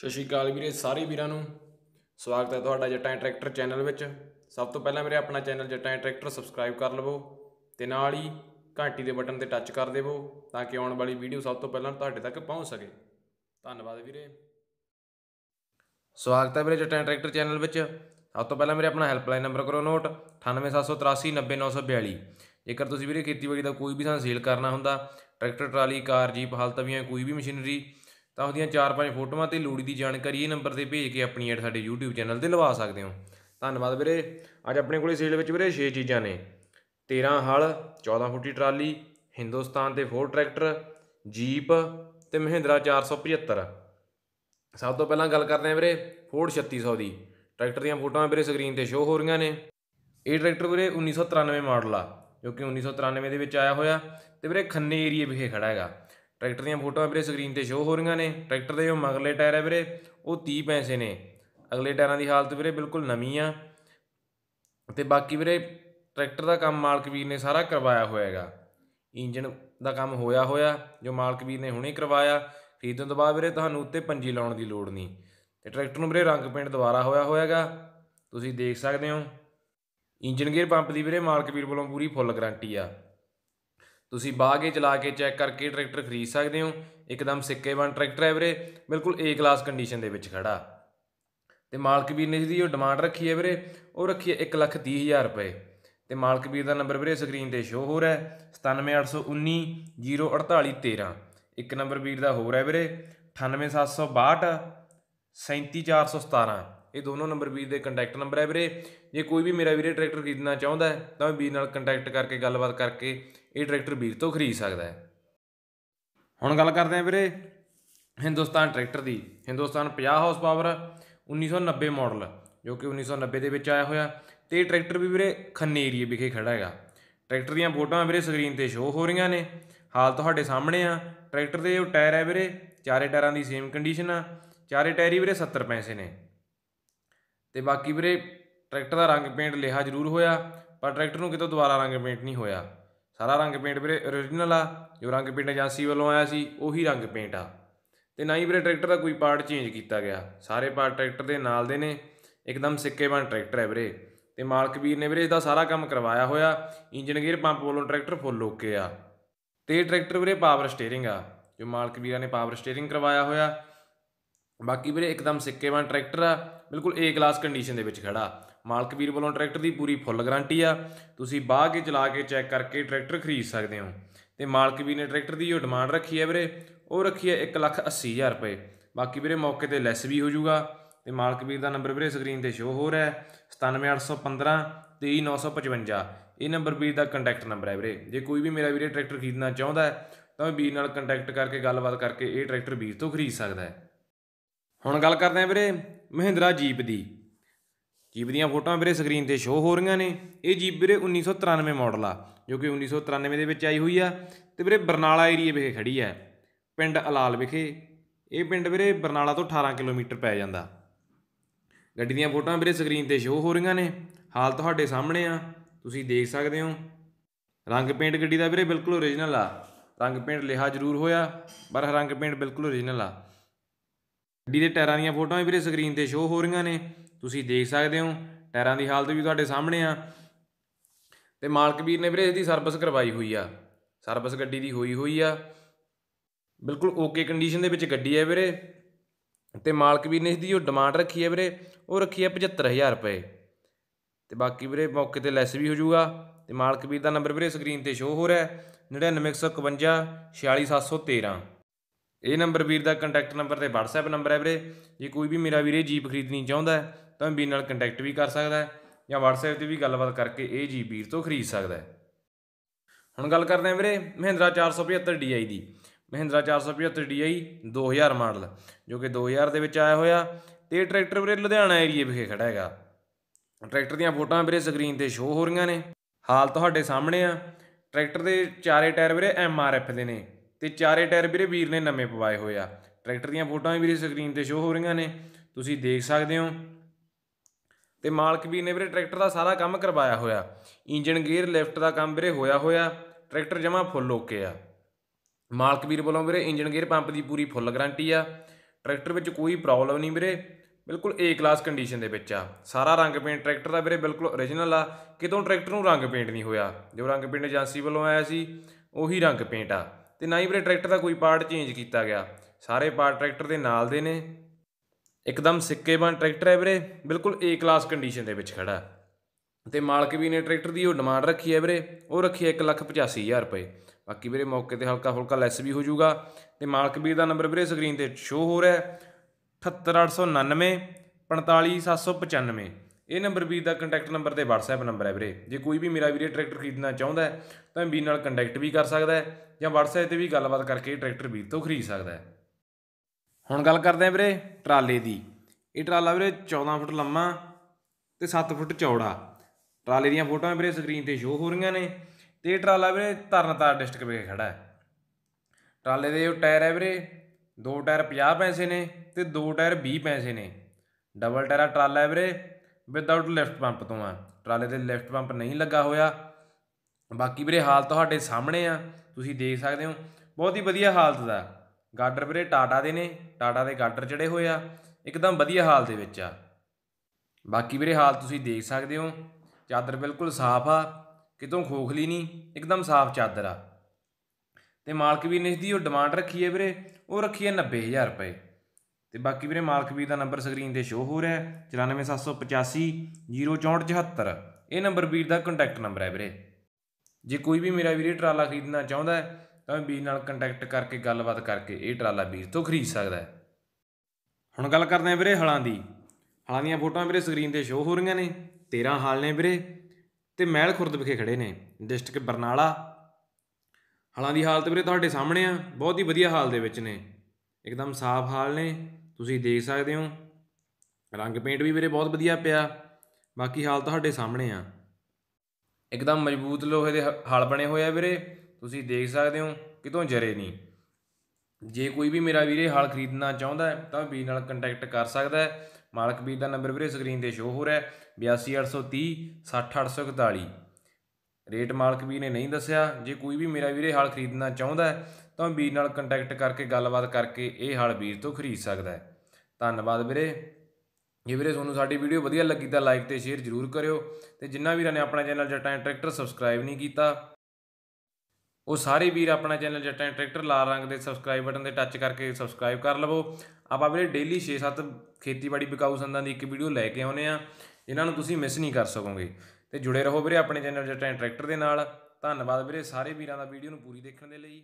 ਸਤਿ ਸ਼੍ਰੀ ਅਕਾਲ ਵੀਰੇ ਸਾਰੇ ਵੀਰਾਂ ਨੂੰ ਸਵਾਗਤ ਹੈ ਤੁਹਾਡਾ ਜੱਟਾਂ ਟਰੈਕਟਰ ਚੈਨਲ ਵਿੱਚ ਸਭ ਤੋਂ ਪਹਿਲਾਂ ਮੇਰੇ ਆਪਣਾ ਚੈਨਲ ਜੱਟਾਂ ਟਰੈਕਟਰ ਸਬਸਕ੍ਰਾਈਬ ਕਰ ਲਵੋ ਤੇ ਨਾਲ ਹੀ ਘੰਟੀ ਦੇ ਬਟਨ ਤੇ ਟੱਚ ਕਰ ਦੇਵੋ ਤਾਂ ਕਿ ਆਉਣ ਵਾਲੀ ਵੀਡੀਓ ਸਭ ਤੋਂ ਪਹਿਲਾਂ ਤੁਹਾਡੇ ਤੱਕ ਪਹੁੰਚ ਸਕੇ ਧੰਨਵਾਦ ਵੀਰੇ ਸਵਾਗਤ ਹੈ ਵੀਰੇ ਜੱਟਾਂ ਟਰੈਕਟਰ ਚੈਨਲ ਵਿੱਚ ਸਭ ਤੋਂ ਪਹਿਲਾਂ ਮੇਰੇ ਆਪਣਾ ਹੈਲਪਲਾਈਨ ਨੰਬਰ ਕਰੋ ਨੋਟ 9873890942 ਜੇਕਰ ਤੁਸੀਂ ਵੀਰੇ ਖੇਤੀਬਾੜੀ ਦਾ ਕੋਈ ਵੀ ਸਾਨੂੰ ਸੇਲ ਕਰਨਾ ਹੁੰਦਾ ਟਰੈਕਟਰ ਟਰਾਲੀ ਕਾਰ ਜੀਪ ਹਲ ਤਵੀਆਂ ਕੋਈ ਵੀ ਮਸ਼ੀਨਰੀ ਤਾਂ ਉਹਦੀਆਂ ਚਾਰ ਪੰਜ ਫੋਟੋਆਂ ਤੇ ਲੋੜੀ ਦੀ ਜਾਣਕਾਰੀ ਇਹ ਨੰਬਰ ਤੇ ਭੇਜ ਕੇ ਆਪਣੀ ਐਡ ਸਾਡੇ YouTube ਚੈਨਲ ਤੇ ਲਵਾ ਸਕਦੇ ਹੋ ਧੰਨਵਾਦ ਵੀਰੇ ਅੱਜ ਆਪਣੇ ਕੋਲੇ ਸੇਲ ਵਿੱਚ ਵੀਰੇ 6 ਚੀਜ਼ਾਂ ਨੇ 13 ਹਲ 14 ਫੁੱਟੀ ਟਰਾਲੀ ਹਿੰਦੁਸਤਾਨ ਦੇ ਫੋਰ ਟਰੈਕਟਰ ਜੀਪ ਤੇ ਮਹਿੰਦਰਾ 475 ਸਭ ਤੋਂ ਪਹਿਲਾਂ ਗੱਲ ਕਰਦੇ ਆਂ ਵੀਰੇ ਫੋਰ 3600 ਦੀ ਟਰੈਕਟਰ ਦੀਆਂ ਫੋਟੋਆਂ ਵੀਰੇ ਸਕਰੀਨ ਤੇ ਸ਼ੋ ਹੋ ਰਹੀਆਂ ਨੇ ਇਹ ਟਰੈਕਟਰ ਵੀਰੇ 1993 ਮਾਡਲ ਆ ਜੋ ਕਿ 1993 ਦੇ ਵਿੱਚ ਆਇਆ ਹੋਇਆ ਤੇ ਵੀਰੇ ਖੰਨੇ ਏਰੀਆ ਵਿਖੇ ਖੜਾ ਹੈਗਾ ਟਰੈਕਟਰ ਦੀਆਂ ਫੋਟੋਆਂ ਵੀਰੇ ਸਕਰੀਨ ਤੇ ਸ਼ੋ ਹੋ ਰਹੀਆਂ ਨੇ ਟਰੈਕਟਰ ਦੇ ਜੋ ਮਗਲੇ ਟਾਇਰ ਹੈ ਵੀਰੇ ਉਹ 30 ਪੈਸੇ ਨੇ ਅਗਲੇ ਟਾਇਰਾਂ ਦੀ ਹਾਲਤ ਵੀਰੇ ਬਿਲਕੁਲ ਨਵੀਂ ਆ ਤੇ ਬਾਕੀ ਵੀਰੇ ਟਰੈਕਟਰ ਦਾ ਕੰਮ ਮਾਲਕ ਵੀਰ ਨੇ ਸਾਰਾ ਕਰਵਾਇਆ ਹੋਇਆ ਹੈਗਾ ਇੰਜਨ ਦਾ ਕੰਮ ਹੋਇਆ ਹੋਇਆ ਜੋ ਮਾਲਕ ਵੀਰ ਨੇ ਹੁਣੇ ਕਰਵਾਇਆ ਖਰੀਦਣ ਤੋਂ ਬਾਅਦ ਵੀਰੇ ਤੁਹਾਨੂੰ ਉੱਤੇ ਪੰਜੀ ਲਾਉਣ ਦੀ ਲੋੜ ਨਹੀਂ ਤੇ ਟਰੈਕਟਰ ਨੂੰ ਵੀਰੇ ਰੰਗ ਪੇਂਟ ਦੁਬਾਰਾ ਹੋਇਆ ਹੋਇਆਗਾ ਤੁਸੀਂ ਦੇਖ ਸਕਦੇ ਹੋ ਇੰਜਨ ਗੇਅਰ ਪੰਪ ਦੀ ਵੀਰੇ ਮਾਲਕ ਵੀਰ ਵੱਲੋਂ ਪੂਰੀ ਫੁੱਲ ਗਾਰੰਟੀ ਆ ਤੁਸੀਂ ਬਾਗੇ ਚਲਾ ਕੇ ਚੈੱਕ ਕਰਕੇ ਟਰੈਕਟਰ ਖਰੀਦ ਸਕਦੇ ਹੋ ਇੱਕਦਮ ਸਿੱਕੇਵਾਨ ਟਰੈਕਟਰ ਹੈ ਵੀਰੇ ਬਿਲਕੁਲ ਏ ਕਲਾਸ ਕੰਡੀਸ਼ਨ ਦੇ ਵਿੱਚ ਖੜਾ ਤੇ ਮਾਲਕ ਵੀਰ ਨੇ ਜਿਹਦੀ ਉਹ ਡਿਮਾਂਡ ਰੱਖੀ ਹੈ ਵੀਰੇ ਉਹ ਰੱਖੀ ਹੈ 130000 ਰੁਪਏ ਤੇ ਮਾਲਕ ਵੀਰ ਦਾ ਨੰਬਰ ਵੀਰੇ ਸਕਰੀਨ ਤੇ ਸ਼ੋ ਹੋ ਰਿਹਾ ਹੈ 9781904813 ਇੱਕ ਨੰਬਰ ਵੀਰ ਦਾ ਹੋ ਰਿਹਾ ਵੀਰੇ 98762 37417 ਇਹ ਦੋਨੋਂ ਨੰਬਰ ਵੀਰ ਦੇ ਕੰਟੈਕਟ ਨੰਬਰ ਹੈ ਵੀਰੇ ਜੇ ਕੋਈ ਵੀ ਮੇਰਾ ਵੀਰੇ ਟਰੈਕਟਰ ਖਰੀਦਣਾ ਚਾਹੁੰਦਾ ਹੈ ਤਾਂ ਵੀਰ ਨਾਲ ਕੰਟੈਕਟ ਕਰਕੇ ਗੱਲਬਾਤ ਕਰਕੇ ਇਹ ਟਰੈਕਟਰ ਵੀਰ ਤੋਂ ਖਰੀਦ ਸਕਦਾ ਹੈ ਹੁਣ ਗੱਲ ਕਰਦੇ ਆਂ ਵੀਰੇ ਹਿੰਦੁਸਤਾਨ ਟਰੈਕਟਰ ਦੀ ਹਿੰਦੁਸਤਾਨ 50 ਹਾਰਸ ਪਾਵਰ 1990 ਮਾਡਲ ਜੋ ਕਿ 1990 ਦੇ ਵਿੱਚ ਆਇਆ ਹੋਇਆ ਤੇ ਟਰੈਕਟਰ ਵੀ ਵੀਰੇ ਖੰਨੇ ਏਰੀਏ ਵਿਖੇ ਖੜਾ ਹੈਗਾ ਟਰੈਕਟਰ ਦੀਆਂ ਫੋਟੋਆਂ ਵੀਰੇ ਸਕਰੀਨ ਤੇ ਸ਼ੋ ਹੋ ਰਹੀਆਂ ਨੇ ਹਾਲ ਤੁਹਾਡੇ ਸਾਹਮਣੇ ਆ ਟਰੈਕਟਰ ਦੇ ਜੋ ਟਾਇਰ ਹੈ ਵੀਰੇ ਚਾਰੇ ਟਾਇਰਾਂ ਦੀ ਸੇਮ ਕੰਡੀਸ਼ਨ ਆ ਚਾਰੇ ਟਾਇਰ ਹੀ ਵੀਰੇ 70 ਪੈਸੇ ਨੇ ਤੇ ਬਾਕੀ ਵੀਰੇ ਟਰੈਕਟਰ ਦਾ ਰੰਗ ਪੇਂਟ ਲਿਹਾ ਜ਼ਰੂਰ ਹੋਇਆ ਪਰ ਟਰੈਕਟਰ ਨੂੰ ਕਿਤੇ ਦੁਬਾਰਾ ਰੰਗ ਪੇਂਟ ਨਹੀਂ ਹੋਇਆ ਸਾਰਾ ਰੰਗ ਪੇਂਟ ਵੀਰੇ origignal ਆ ਜੋ ਰੰਗ ਪੇਂਟ ਏਜੰਸੀ ਵੱਲੋਂ ਆਇਆ ਸੀ ਉਹੀ ਰੰਗ ਪੇਂਟ ਆ ਤੇ ਨਾ ਹੀ ਵੀਰੇ ਟਰੈਕਟਰ ਦਾ ਕੋਈ ਪਾਰਟ ਚੇਂਜ ਕੀਤਾ ਗਿਆ ਸਾਰੇ ਪਾਰਟ ਟਰੈਕਟਰ ਦੇ ਨਾਲ ਦੇ ਨੇ ਇੱਕਦਮ ਸਿੱਕੇਬਨ ਟਰੈਕਟਰ ਹੈ ਵੀਰੇ ਤੇ ਮਾਲਕ ਵੀਰ ਨੇ ਵੀਰੇ ਇਹਦਾ ਸਾਰਾ ਕੰਮ ਕਰਵਾਇਆ ਹੋਇਆ ਇੰਜਨ ਗੇਅਰ ਪੰਪ ਵੱਲੋਂ ਟਰੈਕਟਰ ਫੁੱਲ ਓਕੇ ਆ ਤੇ ਟਰੈਕਟਰ ਵੀਰੇ ਪਾਵਰ ਸਟੀering ਆ ਜੋ ਮਾਲਕ ਵੀਰਾਂ ਨੇ ਪਾਵਰ ਸਟੀering ਕਰਵਾਇਆ ਹੋਇਆ ਬਾਕੀ ਵੀਰੇ ਇੱਕਦਮ ਸਿੱਕੇਵਾਂ ਟਰੈਕਟਰ ਆ ਬਿਲਕੁਲ ਏ ਕਲਾਸ ਕੰਡੀਸ਼ਨ ਦੇ ਵਿੱਚ ਖੜਾ ਮਾਲਕ ਵੀਰ ਵੱਲੋਂ ਟਰੈਕਟਰ ਦੀ ਪੂਰੀ ਫੁੱਲ ਗਾਰੰਟੀ ਆ ਤੁਸੀਂ ਬਾਹ ਕੇ ਚਲਾ ਕੇ ਚੈੱਕ ਕਰਕੇ ਟਰੈਕਟਰ ਖਰੀਦ ਸਕਦੇ ਹੋ ਤੇ ਮਾਲਕ ਵੀਰ ਨੇ ਟਰੈਕਟਰ ਦੀ ਜੋ ਡਿਮਾਂਡ ਰੱਖੀ ਹੈ ਵੀਰੇ ਉਹ ਰੱਖੀ ਹੈ 180000 ਰੁਪਏ ਬਾਕੀ ਵੀਰੇ ਮੌਕੇ ਤੇ ਲੈਸ ਵੀ ਹੋ ਜਾਊਗਾ ਤੇ ਮਾਲਕ ਵੀਰ ਦਾ ਨੰਬਰ ਵੀਰੇ ਸਕਰੀਨ ਤੇ ਸ਼ੋ ਹੋ ਰਿਹਾ ਹੈ 97815 23955 ਇਹ ਨੰਬਰ ਵੀਰ ਦਾ ਕੰਟੈਕਟ ਨੰਬਰ ਹੈ ਵੀਰੇ ਜੇ ਕੋਈ ਵੀ ਮੇਰਾ ਵੀਰੇ ਟਰੈਕਟਰ ਖਰੀਦਣਾ ਚਾਹੁੰਦਾ ਹੈ ਤਾਂ ਵੀਰ ਨਾਲ ਕੰਟੈਕਟ ਕਰਕੇ ਗੱਲਬਾਤ ਕਰਕੇ ਇਹ ਟਰੈਕਟਰ ਵੀਰ ਤੋਂ ਖਰੀਦ ਸਕਦਾ ਹੈ ਹੁਣ ਗੱਲ ਕਰਦੇ ਆਂ ਵੀਰੇ ਮਹਿੰਦਰਾ ਜੀਪ ਦੀ ਜੀਪ ਦੀਆਂ ਫੋਟੋਆਂ ਵੀਰੇ ਸਕਰੀਨ ਤੇ ਸ਼ੋ ਹੋ ਰਹੀਆਂ ਨੇ ਇਹ ਜੀਪ ਵੀਰੇ 1993 ਮਾਡਲ ਆ ਜੋ ਕਿ 1993 ਦੇ ਵਿੱਚ ਆਈ ਹੋਈ ਆ ਤੇ ਵੀਰੇ ਬਰਨਾਲਾ ਏਰੀਆ ਵਿਖੇ ਖੜੀ ਆ ਪਿੰਡ ਅਲਾਲ ਵਿਖੇ ਇਹ ਪਿੰਡ ਵੀਰੇ ਬਰਨਾਲਾ ਤੋਂ 18 ਕਿਲੋਮੀਟਰ ਪੈ ਜਾਂਦਾ ਗੱਡੀ ਦੀਆਂ ਫੋਟੋਆਂ ਵੀਰੇ ਸਕਰੀਨ ਤੇ ਸ਼ੋ ਹੋ ਰਹੀਆਂ ਨੇ ਹਾਲ ਤੁਹਾਡੇ ਸਾਹਮਣੇ ਆ ਤੁਸੀਂ ਦੇਖ ਸਕਦੇ ਹੋ ਰੰਗ ਪੇਂਟ ਗੱਡੀ ਦਾ ਵੀਰੇ ਬਿਲਕੁਲ ਓਰੀਜਨਲ ਆ ਰੰਗ ਪੇਂਟ ਲਿਹਾ ਜ਼ਰੂਰ ਹੋਇਆ ਪਰ ਰੰਗ ਪੇਂਟ ਬਿਲਕੁਲ ਓਰੀਜਨਲ ਆ ਗੱਡੀ ਦੇ ਟਾਇਰਾਂ ਦੀਆਂ ਫੋਟੋਆਂ ਵੀਰੇ ਸਕਰੀਨ ਤੇ ਸ਼ੋ ਹੋ ਰਹੀਆਂ ਨੇ ਤੁਸੀਂ ਦੇਖ ਸਕਦੇ ਹੋ ਟਾਇਰਾਂ ਦੀ ਹਾਲਤ ਵੀ ਤੁਹਾਡੇ ਸਾਹਮਣੇ ਆ ਤੇ ਮਾਲਕ ਵੀਰ ਨੇ ਵੀਰੇ ਇਹਦੀ ਸਰਵਿਸ ਕਰਵਾਈ ਹੋਈ ਆ ਸਰਵਿਸ ਗੱਡੀ ਦੀ ਹੋਈ ਹੋਈ ਆ ਬਿਲਕੁਲ ਓਕੇ ਕੰਡੀਸ਼ਨ ਦੇ ਵਿੱਚ ਗੱਡੀ ਹੈ ਵੀਰੇ ਤੇ ਮਾਲਕ ਵੀਰ ਨੇ ਇਸ ਦੀ ਜੋ ਡਿਮਾਂਡ ਰੱਖੀ ਹੈ ਵੀਰੇ ਉਹ ਰੱਖੀ ਹੈ 75000 ਰੁਪਏ ਤੇ ਬਾਕੀ ਵੀਰੇ ਮੌਕੇ ਤੇ ਲੈਸ ਵੀ ਹੋ ਜਾਊਗਾ ਤੇ ਮਾਲਕ ਵੀਰ ਦਾ ਨੰਬਰ ਵੀਰੇ ਸਕਰੀਨ ਤੇ ਸ਼ੋ ਹੋ ਰਿਹਾ 99151 46713 ਇਹ ਨੰਬਰ ਵੀਰ ਦਾ ਕੰਟੈਕਟ ਨੰਬਰ ਤੇ WhatsApp ਨੰਬਰ ਹੈ ਵੀਰੇ ਜੇ ਕੋਈ ਵੀ ਮੇਰਾ ਵੀਰੇ ਜੀਪ ਖਰੀਦਣੀ ਚਾਹੁੰਦਾ ਹੈ ਤਾਂ ਵੀਰ ਨਾਲ ਕੰਟੈਕਟ ਵੀ ਕਰ ਸਕਦਾ ਹੈ ਜਾਂ WhatsApp ਤੇ ਵੀ ਗੱਲਬਾਤ ਕਰਕੇ ਇਹ ਜੀਪ ਵੀਰ ਤੋਂ ਖਰੀਦ ਸਕਦਾ ਹੈ ਹੁਣ ਗੱਲ ਕਰਦੇ ਹਾਂ ਵੀਰੇ ਮਹਿੰਦਰਾ 475 DI ਦੀ ਮਹਿੰਦਰਾ 475 DI 2000 ਮਾਡਲ ਜੋ ਕਿ 2000 ਦੇ ਵਿੱਚ ਆਇਆ ਹੋਇਆ ਤੇ ਟਰੈਕਟਰ ਵੀਰੇ ਲੁਧਿਆਣਾ ਏਰੀਆ ਵਿਖੇ ਖੜਾ ਹੈਗਾ ਟਰੈਕਟਰ ਦੀਆਂ ਫੋਟੋਆਂ ਵੀਰੇ ਸਕਰੀਨ ਤੇ ਸ਼ੋ ਹੋ ਰਹੀਆਂ ਨੇ ਹਾਲ ਤੁਹਾਡੇ ਸਾਹਮਣੇ ਆ ਟਰੈਕਟਰ ਦੇ ਚਾਰੇ ਟਾਇਰ ਵੀਰੇ ਐਮ ਆਰ ਐਫ ਦੇ ਨੇ ਤੇ ਚਾਰੇ ਟਾਇਰ ਵੀਰੇ ਵੀਰ ਨੇ ਨਵੇਂ ਪਵਾਏ ਹੋਏ ਆ ਟਰੈਕਟਰ ਦੀਆਂ ਫੋਟੋਆਂ ਵੀ ਵੀਰੇ ਸਕਰੀਨ ਤੇ ਸ਼ੋ ਹੋ ਰਹੀਆਂ ਨੇ ਤੁਸੀਂ ਦੇਖ ਸਕਦੇ ਹੋ ਤੇ ਮਾਲਕ ਵੀਰ ਨੇ ਵੀਰੇ ਟਰੈਕਟਰ ਦਾ ਸਾਰਾ ਕੰਮ ਕਰਵਾਇਆ ਹੋਇਆ ਇੰਜਨ ਗੇਅਰ ਲਿਫਟ ਦਾ ਕੰਮ ਵੀਰੇ ਹੋਇਆ ਹੋਇਆ ਟਰੈਕਟਰ ਜਮਾ ਫੁੱਲ ਓਕੇ ਆ ਮਾਲਕ ਵੀਰ ਬੋਲੋਂ ਵੀਰੇ ਇੰਜਨ ਗੇਅਰ ਪੰਪ ਦੀ ਪੂਰੀ ਫੁੱਲ ਗਾਰੰਟੀ ਆ ਟਰੈਕਟਰ ਵਿੱਚ ਕੋਈ ਪ੍ਰੋਬਲਮ ਨਹੀਂ ਵੀਰੇ ਬਿਲਕੁਲ ਏ ਕਲਾਸ ਕੰਡੀਸ਼ਨ ਦੇ ਵਿੱਚ ਆ ਸਾਰਾ ਰੰਗ ਪੇਂਟ ਟਰੈਕਟਰ ਦਾ ਵੀਰੇ ਬਿਲਕੁਲ origignal ਆ ਕਿਤੋਂ ਟਰੈਕਟਰ ਨੂੰ ਰੰਗ ਪੇਂਟ ਨਹੀਂ ਹੋਇਆ ਜੋ ਰੰਗ ਪੇਂਟ ਏਜੰਸੀ ਵੱਲੋਂ ਆਇਆ ਸੀ ਉਹੀ ਰੰਗ ਪੇਂਟ ਆ ਤੇ ਨਾ ਹੀ ਵੀਰੇ ਟਰੈਕਟਰ ਦਾ ਕੋਈ ਪਾਰਟ ਚੇਂਜ ਕੀਤਾ ਗਿਆ ਸਾਰੇ ਪਾਰਟ ਟਰੈਕਟਰ ਦੇ ਨਾਲ ਦੇ ਨੇ ਇੱਕਦਮ ਸਿੱਕੇਬਨ ਟਰੈਕਟਰ ਹੈ ਵੀਰੇ ਬਿਲਕੁਲ ਏ ਕਲਾਸ ਕੰਡੀਸ਼ਨ ਦੇ ਵਿੱਚ ਖੜਾ ਤੇ ਮਾਲਕ ਵੀ ਨੇ ਟਰੈਕਟਰ ਦੀ ਉਹ ਡਿਮਾਂਡ ਰੱਖੀ ਹੈ ਵੀਰੇ ਉਹ ਰੱਖੀ ਹੈ 1,85,000 ਰੁਪਏ ਬਾਕੀ ਵੀਰੇ ਮੌਕੇ ਤੇ ਹਲਕਾ ਫੁਲਕਾ ਲੈਸ ਵੀ ਹੋ ਜਾਊਗਾ ਤੇ ਮਾਲਕ ਵੀਰ ਦਾ ਨੰਬਰ ਵੀਰੇ ਸਕਰੀਨ ਤੇ ਸ਼ੋ ਹੋ ਰਿਹਾ 78899 45795 ਇਹ ਨੰਬਰ ਵੀਰ ਦਾ ਕੰਟੈਕਟ ਨੰਬਰ ਤੇ WhatsApp ਨੰਬਰ ਹੈ ਵੀਰੇ ਜੇ ਕੋਈ ਵੀ ਮੇਰਾ ਵੀਰੇ ਟਰੈਕਟਰ ਖਰੀਦਣਾ ਚਾਹੁੰਦਾ ਹੈ ਤਾਂ ਵੀਰ ਨਾਲ ਕੰਟੈਕਟ ਵੀ ਕਰ ਸਕਦਾ ਹੈ ਜਾਂ WhatsApp ਤੇ ਵੀ ਗੱਲਬਾਤ ਕਰਕੇ ਟਰੈਕਟਰ ਵੀਰ ਤੋਂ ਖਰੀਦ ਸਕਦਾ ਹੈ ਹੁਣ ਗੱਲ ਕਰਦੇ ਹਾਂ ਵੀਰੇ ਟਰਾਲੇ ਦੀ ਇਹ ਟਰਾਲਾ ਵੀਰੇ 14 ਫੁੱਟ ਲੰਮਾ ਤੇ 7 ਫੁੱਟ ਚੌੜਾ ਟਰਾਲੇ ਦੀਆਂ ਫੋਟੋਆਂ ਵੀਰੇ ਸਕਰੀਨ ਤੇ ਸ਼ੋ ਹੋ ਰਹੀਆਂ ਨੇ ਤੇ ਇਹ ਟਰਾਲਾ ਵੀਰੇ ਤਰਨਤਾਰ ਡਿਸਟ੍ਰਿਕਟ ਵਿੱਚ ਖੜਾ ਹੈ ਟਰਾਲੇ ਦੇ ਟਾਇਰ ਹੈ ਵੀਰੇ ਦੋ ਟਾਇਰ 50 ਪੈਸੇ ਨੇ ਤੇ ਦੋ ਟਾਇਰ 20 ਪੈਸੇ ਨੇ ਡਬਲ ਟਾਇਰ ਟਰਾਲਾ ਹੈ ਵੀਰੇ ਵਿਦਆਊਟ ਲਿਫਟ ਪੰਪ ਤੋਂ ਆ ਟਰਾਲੇ ਦੇ ਲਿਫਟ ਪੰਪ ਨਹੀਂ ਲੱਗਾ ਹੋਇਆ ਬਾਕੀ ਵੀਰੇ ਹਾਲ ਤੁਹਾਡੇ ਸਾਹਮਣੇ ਆ ਤੁਸੀਂ ਦੇਖ ਸਕਦੇ ਹੋ ਬਹੁਤ ਹੀ ਵਧੀਆ ਹਾਲਤ ਦਾ ਗਾਡਰ ਵੀਰੇ ਟਾਟਾ ਦੇ ਨੇ ਟਾਟਾ ਦੇ ਗਾਡਰ ਚੜੇ ਹੋਏ ਆ ਇੱਕਦਮ ਵਧੀਆ ਹਾਲ ਦੇ ਵਿੱਚ ਆ ਬਾਕੀ ਵੀਰੇ ਹਾਲ ਤੁਸੀਂ ਦੇਖ ਸਕਦੇ ਹੋ ਚਾਦਰ ਬਿਲਕੁਲ ਸਾਫ਼ ਆ ਕਿਤੋਂ ਖੋਖਲੀ ਨਹੀਂ ਇੱਕਦਮ ਸਾਫ਼ ਚਾਦਰ ਆ ਤੇ ਮਾਲਕ ਵੀ ਨੇ ਇਸ ਦੀ ਉਹ ਡਿਮਾਂਡ ਰੱਖੀ ਹੈ ਵੀਰੇ ਉਹ ਰੱਖੀ ਹੈ 90000 ਰੁਪਏ ਤੇ ਬਾਕੀ ਵੀਰੇ ਮਾਲਕ ਵੀ ਦਾ ਨੰਬਰ ਸਕਰੀਨ ਤੇ ਸ਼ੋ ਹੋ ਰਿਹਾ ਹੈ 94785 06474 ਇਹ ਨੰਬਰ ਵੀਰ ਦਾ ਕੰਟੈਕਟ ਨੰਬਰ ਹੈ ਵੀਰੇ ਜੇ ਕੋਈ ਵੀ ਮੇਰਾ ਵੀਰੇ ਟਰਾਲਾ ਖਰੀਦਣਾ ਚਾਹੁੰਦਾ ਹੈ ਤਾਂ ਵੀਰ ਨਾਲ ਕੰਟੈਕਟ ਕਰਕੇ ਗੱਲਬਾਤ ਕਰਕੇ ਇਹ ਟਰਾਲਾ ਵੀਰ ਤੋਂ ਖਰੀਦ ਸਕਦਾ ਹੈ ਹੁਣ ਗੱਲ ਕਰਦੇ ਹਾਂ ਵੀਰੇ ਹਲਾਂ ਦੀ ਹਲਾਂ ਦੀਆਂ ਫੋਟੋਆਂ ਵੀਰੇ ਸਕਰੀਨ ਤੇ ਸ਼ੋ ਹੋ ਰਹੀਆਂ ਨੇ 13 ਹਾਲ ਨੇ ਵੀਰੇ ਤੇ ਮਹਿਲ ਖੁਰਦ ਵਿਖੇ ਖੜੇ ਨੇ ਡਿਸਟ੍ਰਿਕਟ ਬਰਨਾਲਾ ਹਲਾਂ ਦੀ ਹਾਲਤ ਵੀਰੇ ਤੁਹਾਡੇ ਸਾਹਮਣੇ ਆ ਬਹੁਤ ਹੀ ਵਧੀਆ ਹਾਲ ਦੇ ਵਿੱਚ ਨੇ ਇਕਦਮ ਸਾਫ਼ ਹਾਲ ਨੇ ਤੁਸੀਂ ਦੇਖ ਸਕਦੇ ਹੋ ਰੰਗ ਪੇਂਟ ਵੀ ਵੀਰੇ ਬਹੁਤ ਵਧੀਆ ਪਿਆ ਬਾਕੀ ਹਾਲ ਤੁਹਾਡੇ ਸਾਹਮਣੇ ਆ ਇੱਕਦਮ ਮਜ਼ਬੂਤ ਲੋਹੇ ਦੇ ਹਲ ਬਣੇ ਹੋਏ ਆ ਵੀਰੇ ਤੁਸੀਂ ਦੇਖ ਸਕਦੇ ਹੋ ਕਿਤੋਂ ਜਰੇ ਨਹੀਂ ਜੇ ਕੋਈ ਵੀ ਮੇਰਾ ਵੀਰੇ ਹਲ ਖਰੀਦਣਾ ਚਾਹੁੰਦਾ ਹੈ ਤਾਂ ਵੀ ਨਾਲ ਕੰਟੈਕਟ ਕਰ ਸਕਦਾ ਹੈ ਮਾਲਕ ਵੀਰ ਦਾ ਨੰਬਰ ਵੀਰੇ ਸਕਰੀਨ ਤੇ ਸ਼ੋ ਹੋ ਰਿਹਾ ਹੈ 82830 60841 ਰੇਟ ਮਾਲਕ ਵੀਰ ਨੇ ਨਹੀਂ ਦੱਸਿਆ ਜੇ ਕੋਈ ਵੀ ਮੇਰਾ ਵੀਰੇ ਹਲ ਖਰੀਦਣਾ ਚਾਹੁੰਦਾ ਹੈ ਤਾਂ ਵੀਰ ਨਾਲ ਕੰਟੈਕਟ ਕਰਕੇ ਗੱਲਬਾਤ ਕਰਕੇ ਇਹ ਹਲ ਵੀਰ ਤੋਂ ਖਰੀਦ ਸਕਦਾ ਹੈ ਧੰਨਵਾਦ ਵੀਰੇ ਜੇ ਵੀਰੇ ਤੁਹਾਨੂੰ ਸਾਡੀ ਵੀਡੀਓ ਵਧੀਆ ਲੱਗੀ ਤਾਂ ਲਾਈਕ ਤੇ ਸ਼ੇਅਰ ਜ਼ਰੂਰ ਕਰਿਓ ਤੇ ਜਿੰਨਾ ਵੀਰਾਂ ਨੇ ਆਪਣਾ ਚੈਨਲ ਜੱਟਾਂ ਟਰੈਕਟਰ ਸਬਸਕ੍ਰਾਈਬ ਨਹੀਂ ਕੀਤਾ ਉਹ ਸਾਰੇ ਵੀਰ ਆਪਣਾ ਚੈਨਲ ਜੱਟਾਂ ਟਰੈਕਟਰ ਲਾਲ ਰੰਗ ਦੇ ਸਬਸਕ੍ਰਾਈਬ ਬਟਨ ਤੇ ਟੱਚ ਕਰਕੇ ਸਬਸਕ੍ਰਾਈਬ ਕਰ ਲਵੋ ਆਪਾਂ ਵੀਰੇ ਡੇਲੀ 6-7 ਖੇਤੀਬਾੜੀ ਵਿਕਾਊ ਸੰਦਾਂ ਦੀ ਇੱਕ ਵੀਡੀਓ ਲੈ ਕੇ ਆਉਨੇ ਆ ਇਹਨਾਂ ਨੂੰ ਤੁਸੀਂ ਮਿਸ ਨਹੀਂ ਕਰ ਸਕੋਗੇ ਤੇ ਜੁੜੇ ਰਹੋ ਵੀਰੇ ਆਪਣੇ ਚੈਨਲ ਜੱਟਾਂ ਟਰੈਕਟਰ ਦੇ ਨਾਲ ਧੰਨਵਾਦ ਵੀਰੇ ਸਾਰੇ ਵੀਰਾਂ ਦਾ ਵੀਡੀਓ ਨੂੰ ਪੂਰੀ ਦੇਖਣ ਦੇ ਲਈ